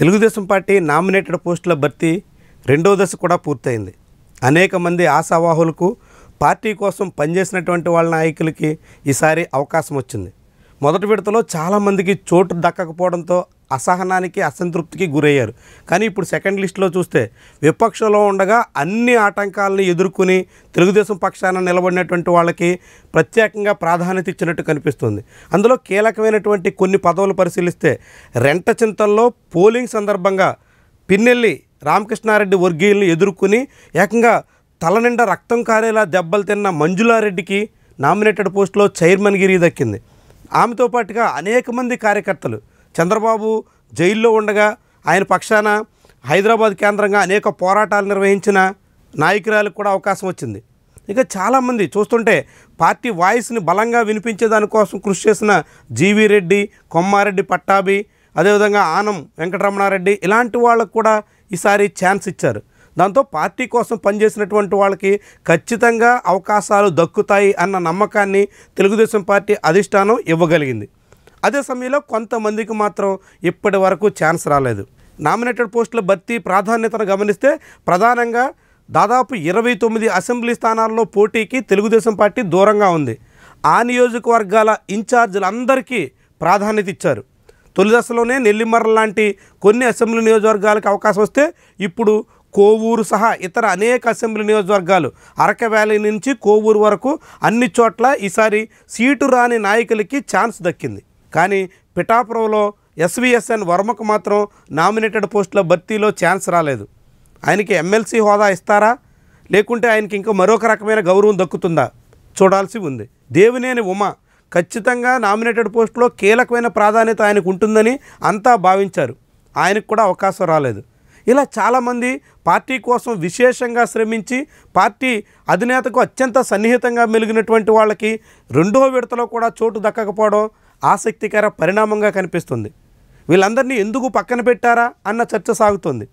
Telugu Desam party nominated పోస్టుల భర్తీ రెండో దశ కూడా పూర్తయింది అనేక మంది ఆశావాహులకు పార్టీ కోసం పనిచేసినటువంటి వాళ్ళ నాయకులకి ఈసారి అవకాశం వచ్చింది మొదటి విడతలో చాలామందికి చోటు దక్కకపోవడంతో అసహనానికి అసంతృప్తికి గురయ్యారు కానీ ఇప్పుడు సెకండ్ లిస్ట్లో చూస్తే విపక్షంలో ఉండగా అన్ని ఆటంకాలను ఎదుర్కొని తెలుగుదేశం పక్షాన నిలబడినటువంటి వాళ్ళకి ప్రత్యేకంగా ప్రాధాన్యత ఇచ్చినట్టు కనిపిస్తుంది అందులో కీలకమైనటువంటి కొన్ని పదవులు పరిశీలిస్తే రెంట చింతల్లో పోలింగ్ సందర్భంగా పిన్నెల్లి రామకృష్ణారెడ్డి వర్గీయులను ఎదుర్కొని ఏకంగా తలనిండా రక్తం కారేలా దెబ్బలు తిన్న మంజులారెడ్డికి నామినేటెడ్ పోస్టులో చైర్మన్ గిరి దక్కింది ఆమెతో పాటుగా అనేక మంది కార్యకర్తలు చంద్రబాబు జైల్లో ఉండగా ఆయన పక్షాన హైదరాబాద్ కేంద్రంగా అనేక పోరాటాలు నిర్వహించిన నాయకురాలకు కూడా అవకాశం వచ్చింది ఇక చాలామంది చూస్తుంటే పార్టీ వాయిస్ని బలంగా వినిపించే దానికోసం కృషి చేసిన జీవి రెడ్డి కొమ్మారెడ్డి పట్టాభి అదేవిధంగా ఆనం వెంకటరమణారెడ్డి ఇలాంటి వాళ్ళకు కూడా ఈసారి ఛాన్స్ ఇచ్చారు దాంతో పార్టీ కోసం పనిచేసినటువంటి వాళ్ళకి ఖచ్చితంగా అవకాశాలు దక్కుతాయి అన్న నమ్మకాన్ని తెలుగుదేశం పార్టీ అధిష్టానం ఇవ్వగలిగింది అదే సమయంలో కొంతమందికి మాత్రం ఇప్పటి వరకు ఛాన్స్ రాలేదు నామినేటెడ్ పోస్టుల భర్తీ ప్రాధాన్యతను గమనిస్తే ప్రధానంగా దాదాపు ఇరవై తొమ్మిది అసెంబ్లీ స్థానాల్లో పోటీకి తెలుగుదేశం పార్టీ దూరంగా ఉంది ఆ నియోజకవర్గాల ఇన్ఛార్జీలందరికీ ప్రాధాన్యత ఇచ్చారు తొలి దశలోనే నెల్లిమర్ర లాంటి కొన్ని అసెంబ్లీ నియోజకవర్గాలకు అవకాశం వస్తే ఇప్పుడు కోవూరు సహా ఇతర అనేక అసెంబ్లీ నియోజకవర్గాలు వ్యాలీ నుంచి కోవూరు వరకు అన్ని చోట్ల ఈసారి సీటు రాని నాయకులకి ఛాన్స్ దక్కింది కానీ పిఠాపురంలో ఎస్విఎస్ఎన్ వర్మకు మాత్రం నామినేటెడ్ పోస్టుల భర్తీలో ఛాన్స్ రాలేదు ఆయనకి ఎమ్మెల్సీ హోదా ఇస్తారా లేకుంటే ఆయనకి ఇంకా మరొక రకమైన గౌరవం దక్కుతుందా చూడాల్సి ఉంది దేవినేని ఉమ ఖచ్చితంగా నామినేటెడ్ పోస్టులో కీలకమైన ప్రాధాన్యత ఆయనకు ఉంటుందని అంతా భావించారు ఆయనకు కూడా అవకాశం రాలేదు ఇలా చాలామంది పార్టీ కోసం విశేషంగా శ్రమించి పార్టీ అధినేతకు అత్యంత సన్నిహితంగా మెలిగినటువంటి వాళ్ళకి రెండో విడతలో కూడా చోటు దక్కకపోవడం ఆసక్తికర పరిణామంగా కనిపిస్తుంది వీళ్ళందరినీ ఎందుకు పక్కన పెట్టారా అన్న చర్చ సాగుతుంది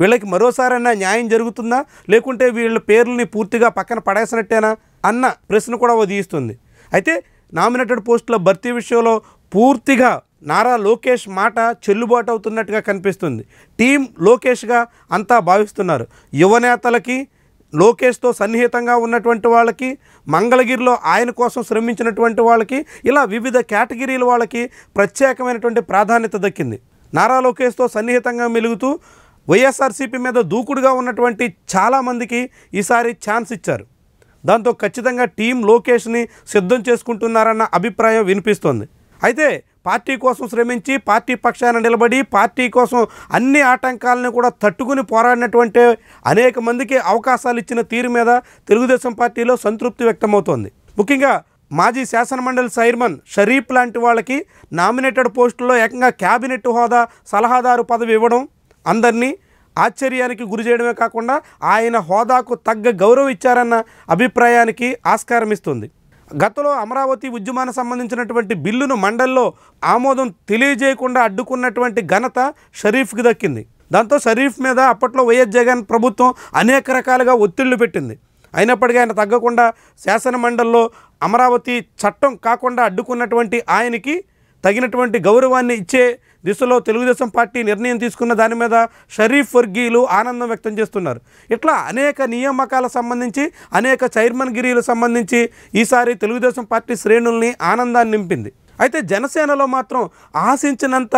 వీళ్ళకి మరోసారన్నా న్యాయం జరుగుతుందా లేకుంటే వీళ్ళ పేర్లని పూర్తిగా పక్కన పడేసినట్టేనా అన్న ప్రశ్న కూడా ఉదయిస్తుంది అయితే నామినేటెడ్ పోస్టుల భర్తీ విషయంలో పూర్తిగా నారా లోకేష్ మాట చెల్లుబాటు అవుతున్నట్టుగా కనిపిస్తుంది టీం లోకేష్గా అంతా భావిస్తున్నారు యువనేతలకి లోకేష్తో సన్నిహితంగా ఉన్నటువంటి వాళ్ళకి మంగళగిరిలో ఆయన కోసం శ్రమించినటువంటి వాళ్ళకి ఇలా వివిధ కేటగిరీల వాళ్ళకి ప్రత్యేకమైనటువంటి ప్రాధాన్యత దక్కింది నారా లోకేష్తో సన్నిహితంగా మెలుగుతూ వైఎస్ఆర్సీపీ మీద దూకుడుగా ఉన్నటువంటి చాలామందికి ఈసారి ఛాన్స్ ఇచ్చారు దాంతో ఖచ్చితంగా టీం లోకేష్ని సిద్ధం చేసుకుంటున్నారన్న అభిప్రాయం వినిపిస్తోంది అయితే పార్టీ కోసం శ్రమించి పార్టీ పక్షాన నిలబడి పార్టీ కోసం అన్ని ఆటంకాలను కూడా తట్టుకుని పోరాడినటువంటి అనేక మందికి అవకాశాలు ఇచ్చిన తీరు మీద తెలుగుదేశం పార్టీలో సంతృప్తి వ్యక్తమవుతోంది ముఖ్యంగా మాజీ శాసనమండలి చైర్మన్ షరీఫ్ లాంటి వాళ్ళకి నామినేటెడ్ పోస్టుల్లో ఏకంగా క్యాబినెట్ హోదా సలహాదారు పదవి ఇవ్వడం అందరినీ ఆశ్చర్యానికి గురి చేయడమే కాకుండా ఆయన హోదాకు తగ్గ గౌరవం ఇచ్చారన్న అభిప్రాయానికి ఆస్కారం ఇస్తుంది గతంలో అమరావతి ఉద్యమానికి సంబంధించినటువంటి బిల్లును మండల్లో ఆమోదం తెలియజేయకుండా అడ్డుకున్నటువంటి ఘనత షరీఫ్కి దక్కింది దాంతో షరీఫ్ మీద అప్పట్లో వైఎస్ జగన్ ప్రభుత్వం అనేక రకాలుగా ఒత్తిళ్లు పెట్టింది అయినప్పటికీ ఆయన తగ్గకుండా శాసనమండలిలో అమరావతి చట్టం కాకుండా అడ్డుకున్నటువంటి ఆయనకి తగినటువంటి గౌరవాన్ని ఇచ్చే దిశలో తెలుగుదేశం పార్టీ నిర్ణయం తీసుకున్న దాని మీద షరీఫ్ వర్గీలు ఆనందం వ్యక్తం చేస్తున్నారు ఇట్లా అనేక నియామకాలకు సంబంధించి అనేక చైర్మన్ గిరీలకు సంబంధించి ఈసారి తెలుగుదేశం పార్టీ శ్రేణుల్ని ఆనందాన్ని నింపింది అయితే జనసేనలో మాత్రం ఆశించినంత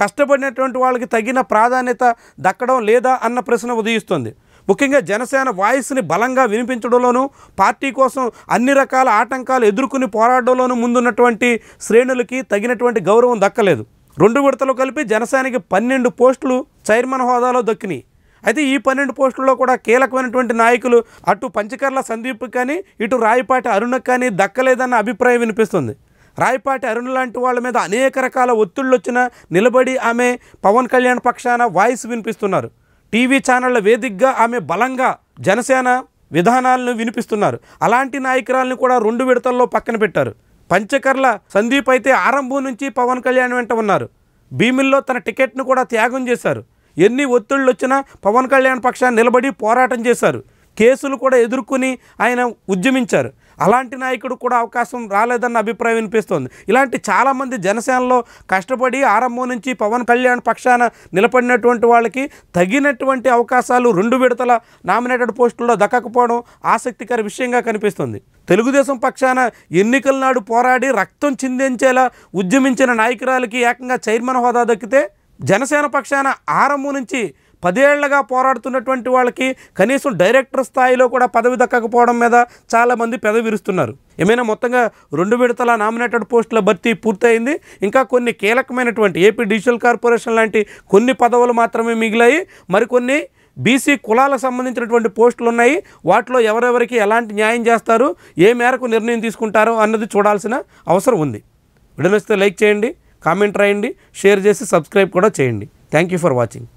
కష్టపడినటువంటి వాళ్ళకి తగిన ప్రాధాన్యత దక్కడం లేదా అన్న ప్రశ్న ఉదయిస్తుంది ముఖ్యంగా జనసేన వాయిస్ని బలంగా వినిపించడంలోనూ పార్టీ కోసం అన్ని రకాల ఆటంకాలు ఎదుర్కొని పోరాడడంలోనూ ముందున్నటువంటి శ్రేణులకి తగినటువంటి గౌరవం దక్కలేదు రెండు విడతలు కలిపి జనసేనకి పన్నెండు పోస్టులు చైర్మన్ హోదాలో దక్కినాయి అయితే ఈ పన్నెండు పోస్టుల్లో కూడా కీలకమైనటువంటి నాయకులు అటు పంచకర్ల సందీప్ కానీ ఇటు రాయపాటి అరుణ్ కానీ దక్కలేదన్న అభిప్రాయం వినిపిస్తుంది రాయపాటి అరుణ్ లాంటి వాళ్ళ మీద అనేక రకాల ఒత్తిళ్ళు వచ్చినా నిలబడి ఆమె పవన్ కళ్యాణ్ పక్షాన వాయిస్ వినిపిస్తున్నారు టీవీ ఛానళ్ల వేదికగా ఆమె బలంగా జనసేన విధానాలను వినిపిస్తున్నారు అలాంటి నాయకురాలను కూడా రెండు విడతల్లో పక్కన పెట్టారు పంచకర్ల సందీప్ అయితే ఆరంభం నుంచి పవన్ కళ్యాణ్ వెంట ఉన్నారు భీమిల్లో తన టికెట్ను కూడా త్యాగం చేశారు ఎన్ని ఒత్తిళ్ళు వచ్చినా పవన్ కళ్యాణ్ పక్షాన్ని నిలబడి పోరాటం చేశారు కేసులు కూడా ఎదుర్కొని ఆయన ఉద్యమించారు అలాంటి నాయకుడు కూడా అవకాశం రాలేదన్న అభిప్రాయం వినిపిస్తోంది ఇలాంటి చాలామంది జనసేనలో కష్టపడి ఆరంభం నుంచి పవన్ కళ్యాణ్ పక్షాన నిలబడినటువంటి వాళ్ళకి తగినటువంటి అవకాశాలు రెండు విడతల నామినేటెడ్ పోస్టుల్లో దక్కకపోవడం ఆసక్తికర విషయంగా కనిపిస్తుంది తెలుగుదేశం పక్షాన ఎన్నికల నాడు పోరాడి రక్తం చిందించేలా ఉద్యమించిన నాయకురాలకి ఏకంగా చైర్మన్ హోదా దక్కితే జనసేన పక్షాన ఆరంభం నుంచి పదేళ్లగా పోరాడుతున్నటువంటి వాళ్ళకి కనీసం డైరెక్టర్ స్థాయిలో కూడా పదవి దక్కకపోవడం మీద చాలామంది పెద విరుస్తున్నారు ఏమైనా మొత్తంగా రెండు విడతల నామినేటెడ్ పోస్టుల భర్తీ పూర్తయింది ఇంకా కొన్ని కీలకమైనటువంటి ఏపీ డిజిటల్ కార్పొరేషన్ లాంటి కొన్ని పదవులు మాత్రమే మిగిలాయి మరికొన్ని బీసీ కులాలకు సంబంధించినటువంటి పోస్టులు ఉన్నాయి వాటిలో ఎవరెవరికి ఎలాంటి న్యాయం చేస్తారు ఏ మేరకు నిర్ణయం తీసుకుంటారో అన్నది చూడాల్సిన అవసరం ఉంది వీడియో లైక్ చేయండి కామెంట్ రాయండి షేర్ చేసి సబ్స్క్రైబ్ కూడా చేయండి థ్యాంక్ యూ ఫర్ వాచింగ్